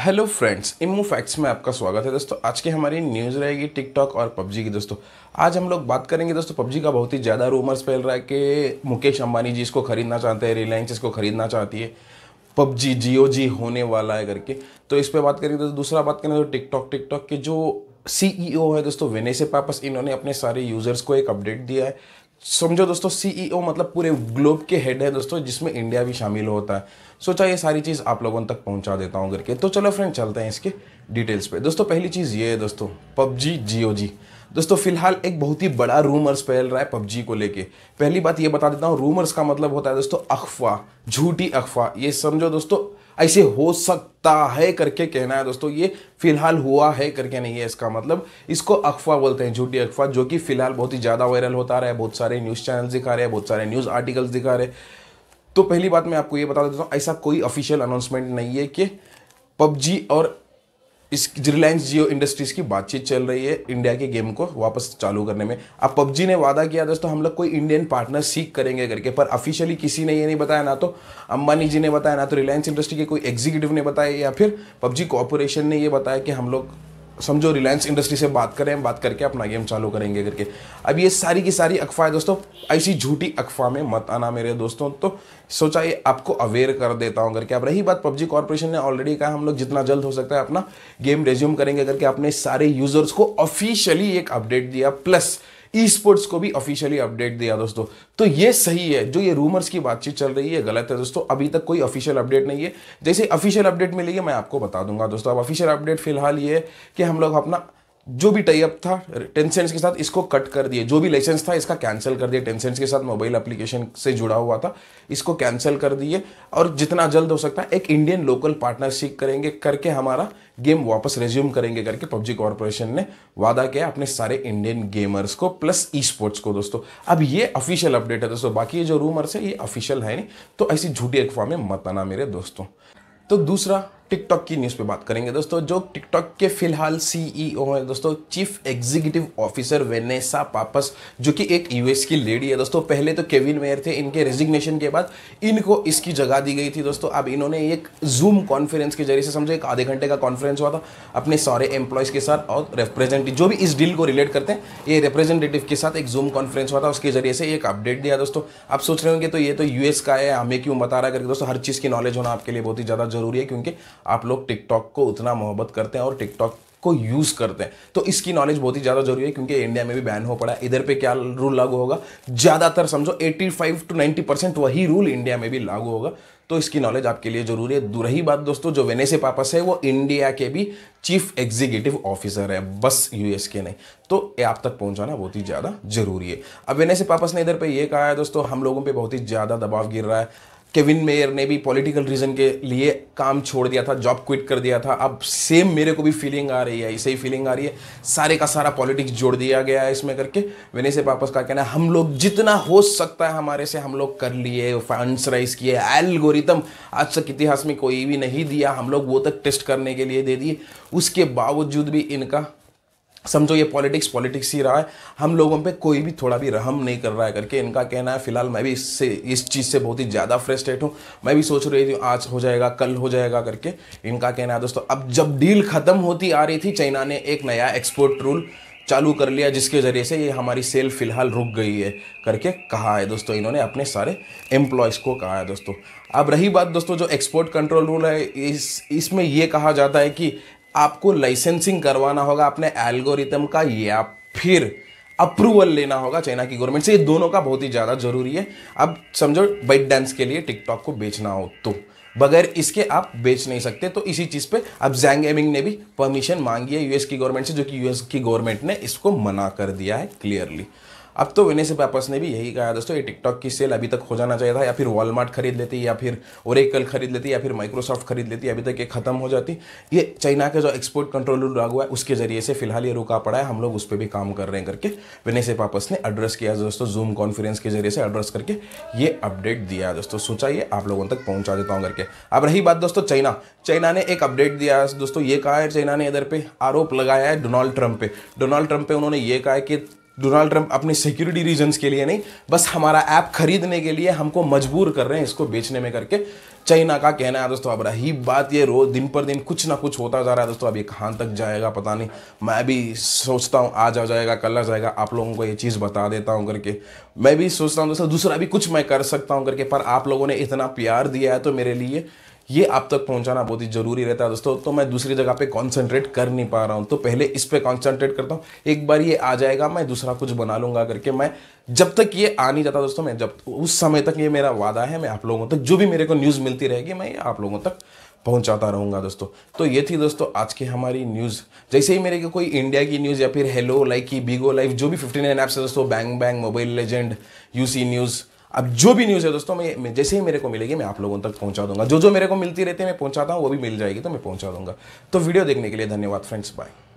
hello friends इमो facts में आपका स्वागत है दोस्तों आज की हमारी न्यूज़ रहेगी टिकटॉक और पबजी की दोस्तों आज हम लोग बात करेंगे दोस्तों पबजी का बहुत ही ज़्यादा रूमर्स फैल रहा है कि मुकेश अंबानी जी इसको खरीदना चाहते हैं रिलायंस इसको खरीदना चाहती है पबजी जियो जी होने वाला है करके तो इस पर बात करेंगे दोस्तों दूसरा बात करें तो टिकटॉक टिकटॉक के जो सीईओ है दोस्तों विनय से पापस इन्होंने अपने सारे यूज़र्स को एक अपडेट दिया है समझो दोस्तों सीईओ e मतलब पूरे ग्लोब के हेड है दोस्तों जिसमें इंडिया भी शामिल होता है सोचा ये सारी चीज़ आप लोगों तक पहुंचा देता हूं करके तो चलो फ्रेंड चलते हैं इसके डिटेल्स पे दोस्तों पहली चीज़ ये है दोस्तों पबजी जियो जी दोस्तों फिलहाल एक बहुत ही बड़ा रूमर्स फैल रहा है पबजी को लेके पहली बात ये बता देता हूँ रूमर्स का मतलब होता है दोस्तों अखवा झूठी अखवा ये समझो दोस्तों ऐसे हो सकता है करके कहना है दोस्तों ये फिलहाल हुआ है करके नहीं है इसका मतलब इसको अखवा बोलते हैं झूठी अखवा जो कि फिलहाल बहुत ही ज़्यादा वायरल होता रहा है बहुत सारे न्यूज़ चैनल दिखा रहे हैं बहुत सारे न्यूज़ आर्टिकल्स दिखा रहे तो पहली बात मैं आपको ये बता देता हूँ ऐसा कोई ऑफिशियल अनाउंसमेंट नहीं है कि पबजी और इस रिलायंस जियो इंडस्ट्रीज की बातचीत चल रही है इंडिया के गेम को वापस चालू करने में अब पबजी ने वादा किया दोस्तों हम लोग कोई इंडियन पार्टनर सीख करेंगे करके पर ऑफिशियली किसी ने ये नहीं बताया ना तो अंबानी जी ने बताया ना तो रिलायंस इंडस्ट्री के कोई एग्जीक्यूटिव ने बताया या फिर पबजी कॉरपोरेशन ने ये बताया कि हम लोग समझो रिलायंस इंडस्ट्री से बात करें बात करके अपना गेम चालू करेंगे करके अब ये सारी की सारी अफवाह है दोस्तों ऐसी झूठी अफवाह में मत आना मेरे दोस्तों तो सोचा ये आपको अवेयर कर देता हूँ करके अब रही बात पबजी कॉरपोरेशन ने ऑलरेडी कहा हम लोग जितना जल्द हो सकता है अपना गेम रेज्यूम करेंगे करके अपने सारे यूजर्स को ऑफिशियली एक अपडेट दिया प्लस ई स्पोर्ट्स को भी ऑफिशियली अपडेट दिया दोस्तों तो ये सही है जो ये रूमर्स की बातचीत चल रही है गलत है दोस्तों अभी तक कोई ऑफिशियल अपडेट नहीं है जैसे ऑफिशियल अपडेट मिलेगी मैं आपको बता दूंगा दोस्तों अब ऑफिशियल अपडेट फिलहाल ये है कि हम लोग अपना जो भी टाइप था टेंसेंट्स के साथ इसको कट कर दिए जो भी लाइसेंस था इसका कैंसिल कर दिया टेंसेंट्स के साथ मोबाइल एप्लीकेशन से जुड़ा हुआ था इसको कैंसिल कर दिए और जितना जल्द हो सकता है एक इंडियन लोकल पार्टनरशिप करेंगे करके हमारा गेम वापस रेज्यूम करेंगे करके पबजी कॉरपोरेशन ने वादा किया अपने सारे इंडियन गेमर्स को प्लस ई स्पोर्ट्स को दोस्तों अब ये ऑफिशियल अपडेट है दोस्तों बाकी ये जो रूमर्स है ये ऑफिशियल है नहीं तो ऐसी झूठी अफवाह में मत आना मेरे दोस्तों तो दूसरा टिकटॉक की न्यूज़ पे बात करेंगे दोस्तों जो टिकटॉक के फिलहाल सीईओ e हैं दोस्तों chief executive officer Vanessa Pappas जो कि एक यूएस की लेडी है दोस्तों पहले तो केविन मेयर थे इनके रेजिग्नेशन के बाद इनको इसकी जगह दी गई थी दोस्तों अब इन्होंने एक जूम कॉन्फ्रेंस के जरिए से समझो एक आधे घंटे का कॉन्फ्रेंस हुआ था अपने सारे एम्प्लॉयज़ के साथ और रिप्रेजेंटेटिव जो भी इस डील को रिलेट करते हैं ये रिप्रेजेंटेटिव के साथ एक जूम कॉन्फ्रेंस हुआ था उसके जरिए से एक अपडेट दिया दोस्तों आप सोच रहे होंगे तो ये तो यूएस का है हमें क्यों बता रहा है करके दोस्तों हर चीज़ की नॉलेज होना आपके लिए बहुत ही ज़्यादा जरूरी है क्योंकि आप लोग टिकटॉक को उतना मोहब्बत करते हैं और टिकटॉक को यूज़ करते हैं तो इसकी नॉलेज बहुत ही ज़्यादा जरूरी है क्योंकि इंडिया में भी बैन हो पड़ा है इधर पे क्या रूल लागू होगा ज़्यादातर समझो 85 टू 90 परसेंट वही रूल इंडिया में भी लागू होगा तो इसकी नॉलेज आपके लिए जरूरी है ही बात दोस्तों जो वेनेसे पापस है वो इंडिया के भी चीफ एग्जीक्यूटिव ऑफिसर है बस यूएस के नहीं तो ये आप तक पहुंचाना बहुत ही ज़्यादा जरूरी है अब वेनेसे पापस ने इधर पे ये कहा है दोस्तों हम लोगों पे बहुत ही ज़्यादा दबाव गिर रहा है केविन मेयर ने भी पॉलिटिकल रीजन के लिए काम छोड़ दिया था जॉब क्विट कर दिया था अब सेम मेरे को भी फीलिंग आ रही है ऐसे ही फीलिंग आ रही है सारे का सारा पॉलिटिक्स जोड़ दिया गया है इसमें करके विनय से वापस का कहना हम लोग जितना हो सकता है हमारे से हम लोग कर लिए फंड्स राइज किए एल्गोरिदम आज तक इतिहास में कोई भी नहीं दिया हम लोग वो तक टेस्ट करने के लिए दे दिए उसके बावजूद भी इनका समझो ये पॉलिटिक्स पॉलिटिक्स ही रहा है हम लोगों पे कोई भी थोड़ा भी रहम नहीं कर रहा है करके इनका कहना है फिलहाल मैं भी इससे इस चीज़ से बहुत ही ज़्यादा फ्रस्ट्रेट हूँ मैं भी सोच रही थी आज हो जाएगा कल हो जाएगा करके इनका कहना है दोस्तों अब जब डील ख़त्म होती आ रही थी चाइना ने एक नया एक्सपोर्ट रूल चालू कर लिया जिसके ज़रिए से ये हमारी सेल फिलहाल रुक गई है करके कहा है दोस्तों इन्होंने अपने सारे एम्प्लॉयज़ को कहा है दोस्तों अब रही बात दोस्तों जो एक्सपोर्ट कंट्रोल रूल है इस इसमें यह कहा जाता है कि आपको लाइसेंसिंग करवाना होगा अपने एल्गोरिथम का या फिर अप्रूवल लेना होगा चाइना की गवर्नमेंट से ये दोनों का बहुत ही ज़्यादा ज़रूरी है अब समझो बाइट डांस के लिए टिकटॉक को बेचना हो तो बगैर इसके आप बेच नहीं सकते तो इसी चीज़ पे अब जैंग एमिंग ने भी परमिशन मांगी है यूएस की गवर्नमेंट से जो कि यूएस की गवर्नमेंट ने इसको मना कर दिया है क्लियरली अब तो विनय से पैपस ने भी यही कहा दोस्तों ये टिकटॉक की सेल अभी तक हो जाना चाहिए था या फिर वॉलमार्ट खरीद लेती या फिर ओरेकल खरीद लेती या फिर माइक्रोसॉफ्ट खरीद लेती अभी तक ये खत्म हो जाती ये चाइना का जो एक्सपोर्ट कंट्रोल रूल लागू है उसके जरिए से फिलहाल ये रुका पड़ा है हम लोग उस पर भी काम कर रहे हैं करके विनय से पापस ने एड्रेस किया दोस्तों जूम कॉन्फ्रेंस के जरिए से एड्रेस करके ये अपडेट दिया दोस्तों सोचा ये आप लोगों तक पहुंचा देता हूँ करके अब रही बात दोस्तों चाइना चाइना ने एक अपडेट दिया दोस्तों ये कहा है चाइना ने इधर पे आरोप लगाया है डोनाल्ड ट्रंप पे डोनाल्ड ट्रंप पे उन्होंने ये कहा है कि डोनाल्ड ट्रंप अपनी सिक्योरिटी रीजंस के लिए नहीं बस हमारा ऐप खरीदने के लिए हमको मजबूर कर रहे हैं इसको बेचने में करके चाइना का कहना है दोस्तों अब रही बात ये रोज दिन पर दिन कुछ ना कुछ होता जा रहा है दोस्तों अब ये कहाँ तक जाएगा पता नहीं मैं भी सोचता हूँ आज आ जाएगा कल आ जाएगा आप लोगों को ये चीज़ बता देता हूँ करके मैं भी सोचता हूँ दोस्तों दूसरा भी कुछ मैं कर सकता हूँ करके पर आप लोगों ने इतना प्यार दिया है तो मेरे लिए ये आप तक पहुंचाना बहुत ही जरूरी रहता है दोस्तों तो मैं दूसरी जगह पे कंसंट्रेट कर नहीं पा रहा हूँ तो पहले इस पर कंसंट्रेट करता हूँ एक बार ये आ जाएगा मैं दूसरा कुछ बना लूँगा करके मैं जब तक ये आ नहीं जाता दोस्तों मैं जब उस समय तक ये मेरा वादा है मैं आप लोगों तक जो भी मेरे को न्यूज़ मिलती रहेगी मैं आप लोगों तक पहुंचाता रहूंगा दोस्तों तो ये थी दोस्तों आज की हमारी न्यूज़ जैसे ही मेरे को कोई इंडिया की न्यूज़ या फिर हेलो लाइक की बिगो लाइफ जो भी फिफ्टी नाइन ऐप्स है दोस्तों bang bang mobile legend UC news अब जो भी न्यूज़ है दोस्तों मैं जैसे ही मेरे को मिलेगी मैं आप लोगों तक पहुंचा दूंगा जो जो मेरे को मिलती रहती है मैं पहुंचाता हूँ वो भी मिल जाएगी तो मैं पहुंचा दूंगा तो वीडियो देखने के लिए धन्यवाद फ्रेंड्स बाय